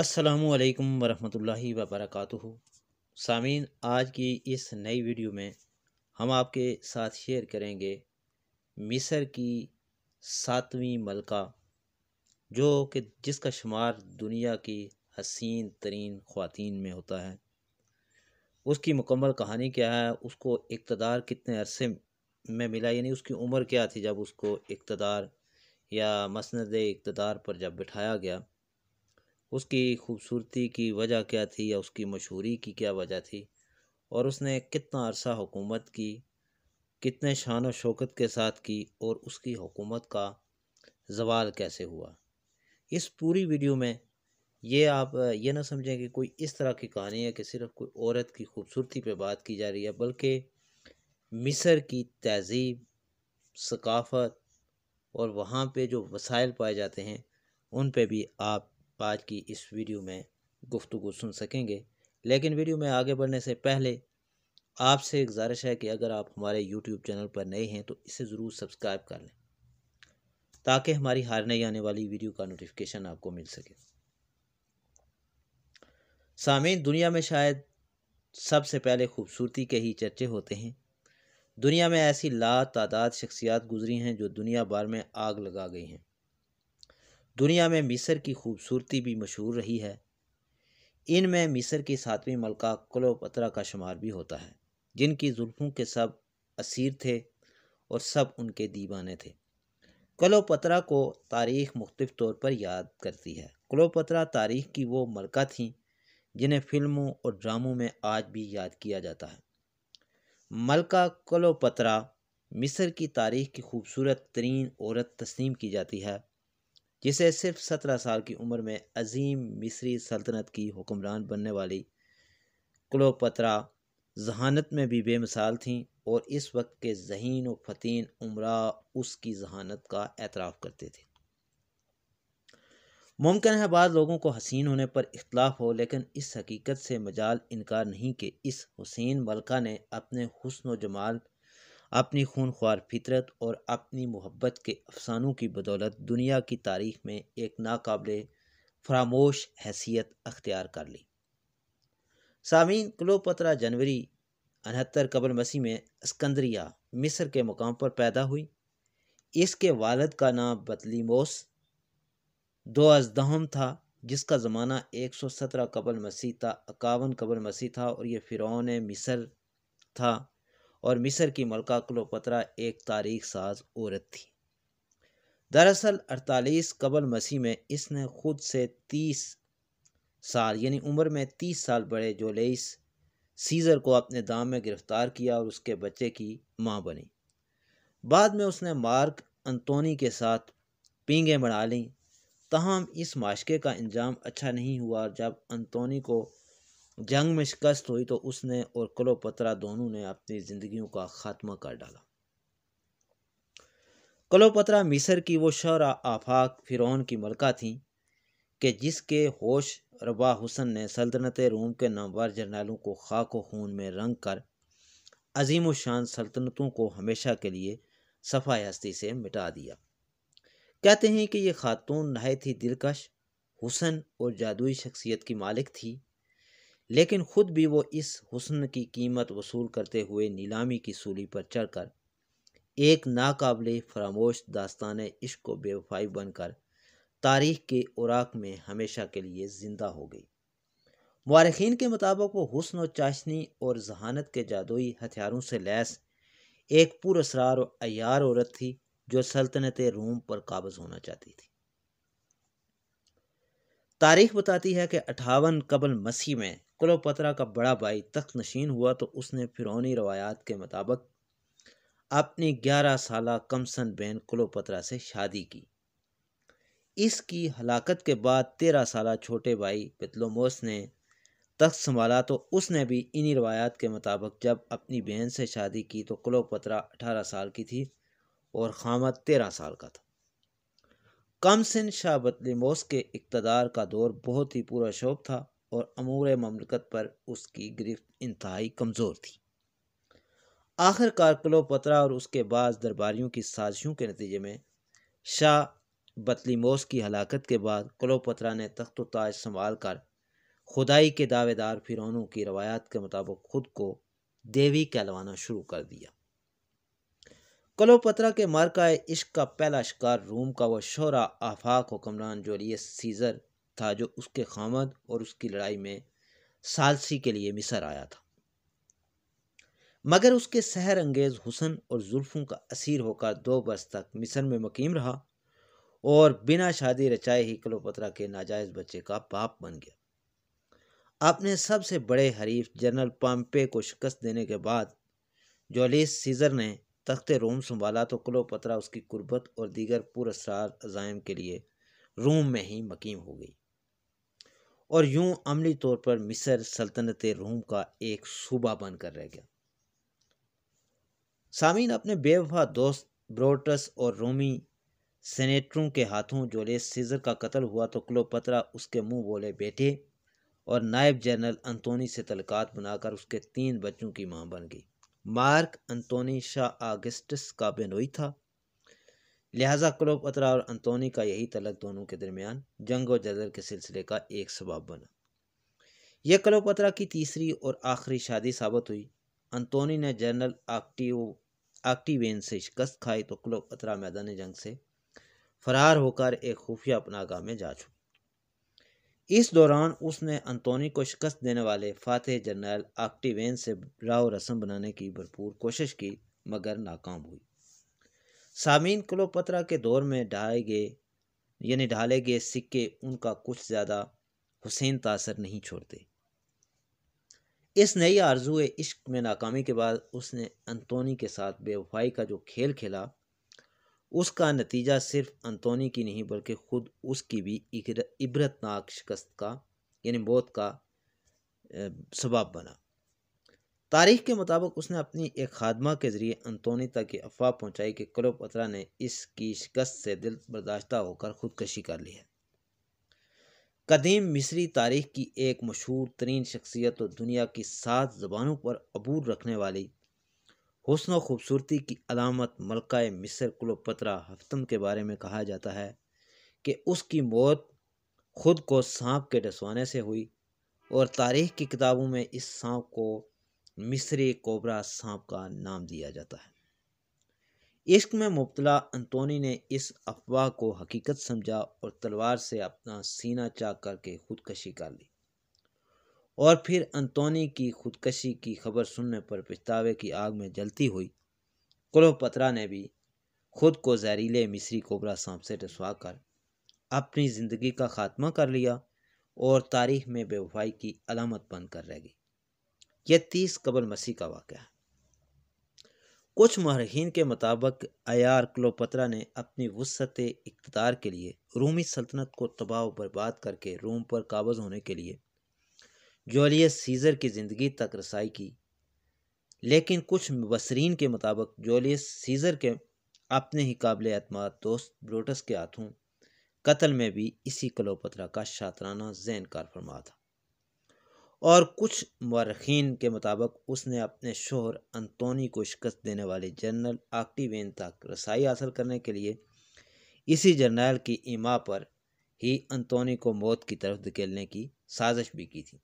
असलकम वरहमतुल्लाहि वबरकातुहु सामीन आज की इस नई वीडियो में हम आपके साथ शेयर करेंगे मिस्र की सातवीं मलका जो कि जिसका शुमार दुनिया की हसीन तरीन ख़वातीन में होता है उसकी मुकम्मल कहानी क्या है उसको इकतदार कितने अरसे में मिला यानी उसकी उम्र क्या थी जब उसको इकतदार या मसनद इकतदार पर जब बिठाया गया उसकी खूबसूरती की वजह क्या थी या उसकी मशहूरी की क्या वजह थी और उसने कितना अरसा हुकूमत की कितने शान व शौकत के साथ की और उसकी हुकूमत का जवाल कैसे हुआ इस पूरी वीडियो में ये आप ये ना समझें कि कोई इस तरह की कहानी है कि सिर्फ कोई औरत की खूबसूरती पे बात की जा रही है बल्कि मिस्र की तहज़ीब सकाफ़त और वहाँ पे जो वसाइल पाए जाते हैं उन पे भी आप आज की इस वीडियो में गुफ्तु सुन सकेंगे लेकिन वीडियो में आगे बढ़ने से पहले आपसे गुजारिश है कि अगर आप हमारे यूट्यूब चैनल पर नए हैं तो इसे ज़रूर सब्सक्राइब कर लें ताकि हमारी हार नहीं आने वाली वीडियो का नोटिफिकेशन आपको मिल सके सामीन दुनिया में शायद सबसे पहले खूबसूरती के ही चर्चे होते हैं दुनिया में ऐसी ला तादाद शख्सियात गुजरी हैं जो दुनिया भर में आग लगा गई हैं दुनिया में मिस्र की खूबसूरती भी मशहूर रही है इनमें मिस्र की सातवीं मलका कलोपत्रा का शुमार भी होता है जिनकी जुल्फ़ों के सब असीर थे और सब उनके दीवाने थे कलोपत्रा को तारीख मुख्तफ तौर पर याद करती है कलोपत्रा तारीख की वो मलका थी जिन्हें फ़िल्मों और ड्रामों में आज भी याद किया जाता है मलका कलोपत्रा मिस्र की तारीख की खूबसूरत तरीन औरत तस्लीम की जाती है जिसे सिर्फ सत्रह साल की उम्र में अजीम मिस्री सल्तनत की हुक्मरान बनने वाली क्लोपत्रा जहानत में भी बेमिसाल थीं और इस वक्त के जहीन व फतीन उमरा उसकी जहानत का एतराफ़ करते थे मुमकिन है बाद लोगों को हसीन होने पर इख्तलाफ हो लेकिन इस हकीकत से मजाल इनकार नहीं कि इस हुसैन मलका ने अपने हसन व जमाल अपनी खून ख्वार फितरत और अपनी मोहब्बत के अफसानों की बदौलत दुनिया की तारीख में एक नाकबले फरामोश हैसियत अख्तियार कर ली सामीन क्लोपत्रा जनवरी अनहत्तर कबल मसीह में स्कंदरिया मिस्र के मुकाम पर पैदा हुई इसके वालद का नाम बतलीमोस दो अजदहम था जिसका ज़माना 117 कबल मसीह था इक्यावन कबल मसीह था और ये फ़िरौन मिस्र था और मिस्र की मलका क्लोपत्रा एक तारीख साज औरत थी दरअसल 48 कबल मसीह में इसने खुद से 30 साल यानी उम्र में 30 साल बड़े जोलेस सीज़र को अपने दाम में गिरफ़्तार किया और उसके बच्चे की मां बनी बाद में उसने मार्क अंतोनी के साथ पींगे बढ़ा लीं तहम इस माशके का इंजाम अच्छा नहीं हुआ जब अंतोनी को जंग में शिकस्त हुई तो उसने और कलोपत्रा दोनों ने अपनी ज़िंदगियों का खात्मा कर डाला कलोपत्रा मिसर की वो शौर आफाक फ़िरौन की मलका थी कि जिसके होश रबा हुसन ने सल्तनत रोम के नामवर जर्नलों को खाक व खून में रंग कर अजीम शान सल्तनतों को हमेशा के लिए सफाई हस्ती से मिटा दिया कहते हैं कि ये खातून नहायत ही दिलकश हुसन और जादुई शख्सियत की मालिक थी लेकिन खुद भी वो इस हुसन की कीमत वसूल करते हुए नीलामी की सूली पर चढ़कर एक नाकाबले फरामोश दास्तान इश्क को बेवफाई बनकर तारीख के उराक में हमेशा के लिए ज़िंदा हो गई मारखीन के मुताबिक वो हुसन व चाशनी और जहानत के जादुई हथियारों से लैस एक पुरसरार और अयार औरत थी जो सल्तनत रोम पर काबज होना चाहती थी तारीख बताती है कि अठावन कबल मसीह में कलोपत्रा का बड़ा भाई तख्त नशीन हुआ तो उसने फिरौनी रवायात के मुताबिक अपनी ग्यारह साल कमसन बहन क्लोपत्रा से शादी की इसकी हलाकत के बाद तेरह साल छोटे भाई पितलोमोस ने तख्त संभाला तो उसने भी इन्हीं रवायात के मुताबिक जब अपनी बहन से शादी की तो क्लोपत्रा अठारह साल की थी और ख़ामत तेरह साल का था कमसन शाह बतलीमोस के इकतदार का दौर बहुत ही पूरा शौक था और अमूर ममलकत पर उसकी गिरफ्त इंतहाई कमज़ोर थी आखिरकार क्लोपत्रा और उसके बाद दरबारियों की साजिशों के नतीजे में शाह बतलीमोस की हलाकत के बाद क्लोपत्रा ने तख्त ताज संभाल कर खुदाई के दावेदार फिरौनों की रवायात के मुताबिक खुद को देवी कहलवाना शुरू कर दिया क्लोपत्रा के मार्का इश्क का पहला शिकार रोम का वह शोरा आफाक हुक्मरान जोलियस सीज़र था जो उसके खामद और उसकी लड़ाई में सालसी के लिए मिसर आया था मगर उसके सहर अंगेज़ हुसन और जुल्फ़ों का असीर होकर दो बरस तक मिसर में मकीम रहा और बिना शादी रचाए ही कलोपत्रा के नाजायज़ बच्चे का बाप बन गया अपने सबसे बड़े हरीफ जनरल पाम्पे को शिकस्त देने के बाद जोलिस सीज़र ने तख्त रोम संभाला तो कलोपत्रा उसकी कुर्बत और दीगर पुरस्कार अजायम के लिए रोम में ही मकीम हो गई और यूं अमली तौर पर मिस्र सल्तनत रूम का एक सूबा बनकर रह गया सामीन अपने बेवफा दोस्त ब्रोटस और रोमी सेनेटरों के हाथों जोले सीजर का कत्ल हुआ तो क्लोपत्रा उसके मुंह बोले बेटे और नायब जनरल अंतोनी से तलकात बनाकर उसके तीन बच्चों की मां बन गई मार्क अंतोनी शाह आगस्टस का बेनोई था लिहाजा क्लोप अतरा और अंतोनी का यही तलक दोनों के दरमियान जंग और जदल के सिलसिले का एक सबाब बना यह क्लोपत्रा की तीसरी और आखिरी शादी साबित हुई अंतोनी ने जनरल आक्टिव आक्टिवेन से शिकस्त खाई तो क्लोपत्रा मैदान जंग से फरार होकर एक खुफिया अपनागाह में जा चुकी इस दौरान उसने अंतोनी को शिकस्त देने वाले फातह जनरल आक्टिवेन से राव रस्म बनाने की भरपूर कोशिश की मगर नाकाम हुई सामीन क्लोपत्रा के दौर में ढाए गए यानी ढाले गए सिक्के उनका कुछ ज़्यादा हुसैन तासर नहीं छोड़ते इस नई आरजू इश्क में नाकामी के बाद उसने अंतोनी के साथ बेवफाई का जो खेल खेला उसका नतीजा सिर्फ अंतोनी की नहीं बल्कि खुद उसकी भी इबरतनाक शिकस्त का यानी मौत का सबब बना तारीख के मुताबिक उसने अपनी एक खादमा के ज़रिए अंतोनी तक अफवाह पहुँचाई कि क्लोपत्रा ने इसकी शिकस्त से दिल बर्दाश्त होकर खुदकशी कर ली है कदीम मिस्री तारीख की एक मशहूर तरीन शख्सियत और दुनिया की सात ज़बानों पर अबूर रखने वाली हसन खूबसूरती की अलामत मलका मिस्र क्लोपत्रा हफ्तम के बारे में कहा जाता है कि उसकी मौत खुद को सांप के डसवाने से हुई और तारीख की किताबों में इस सांप को मिसरे कोबरा सांप का नाम दिया जाता है इश्क में मुबतला अंतोनी ने इस अफवाह को हकीकत समझा और तलवार से अपना सीना चाक करके खुदकशी कर ली और फिर अंतोनी की खुदकशी की खबर सुनने पर पछतावे की आग में जलती हुई क्लोपत्रा ने भी खुद को जहरीले मिस्री कोबरा सांप से रसवा कर अपनी ज़िंदगी का खात्मा कर लिया और तारीख में बेवफाई की अलामत बनकर कर रह गई यह तीस कबल मसीह का वाक़ है कुछ मरहन के मुताबिक अयार क्लोपत्रा ने अपनी वसत इकतदार के लिए रूमी सल्तनत को तबाह बर्बाद करके रूम पर काबज होने के लिए जोलियस सीज़र की ज़िंदगी तक रसाई की लेकिन कुछ मुबसरीन के मुताबिक जोलियस सीज़र के अपने ही काबिल अतम दोस्त ब्रोटस के हाथों कत्ल में भी इसी क्लोपत्रा का शातराना जैन कार फरमा था और कुछ मरखीन के मुताबिक उसने अपने शोहर अंतोनी को शिकस्त देने वाले जनरल आक्टिवेन तक रसाई हासिल करने के लिए इसी जनरल की इमा पर ही अंतोनी को मौत की तरफ धकेलने की साजिश भी की थी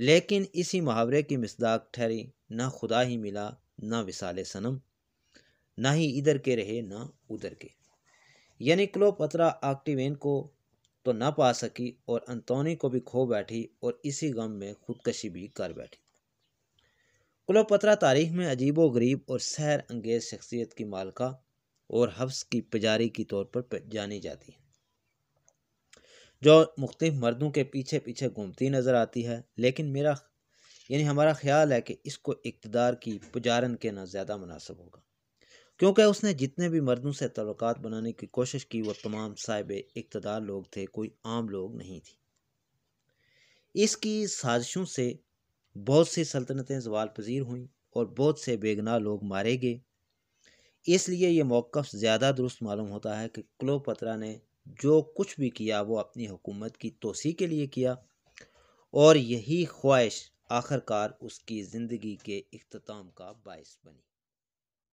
लेकिन इसी मुहावरे की मसदाक ठहरी ना खुदा ही मिला ना विसाल सनम ना ही इधर के रहे ना उधर के यानी क्लोपत्रा आक्टिवेन को तो ना पा सकी और अंतोनी को भी खो बैठी और इसी गम में खुदकशी भी कर बैठी कुलोपत्रा तारीख में अजीबो गरीब और सहर अंगेज शख्सियत की मालका और हफ्स की पुजारी की तौर पर जानी जाती है जो मुख्त मर्दों के पीछे पीछे घूमती नज़र आती है लेकिन मेरा यानी हमारा ख्याल है कि इसको इकतदार की पुजारन के ना ज़्यादा मुनासब होगा क्योंकि उसने जितने भी मर्दों से तल्क़ बनाने की कोशिश की वह तमाम साहिब इकतदार लोग थे कोई आम लोग नहीं थी इसकी साजिशों से बहुत सी सल्तनतें जवाल पजीर हुईं और बहुत से बेगना लोग मारे गए इसलिए ये मौक़ ज़्यादा दुरुस्त मालूम होता है कि क्लोपत्रा ने जो कुछ भी किया वो अपनी हुकूमत की तोसी के लिए किया और यही ख्वाहिश आखिरकार उसकी ज़िंदगी के अख्ताम का बायस बनी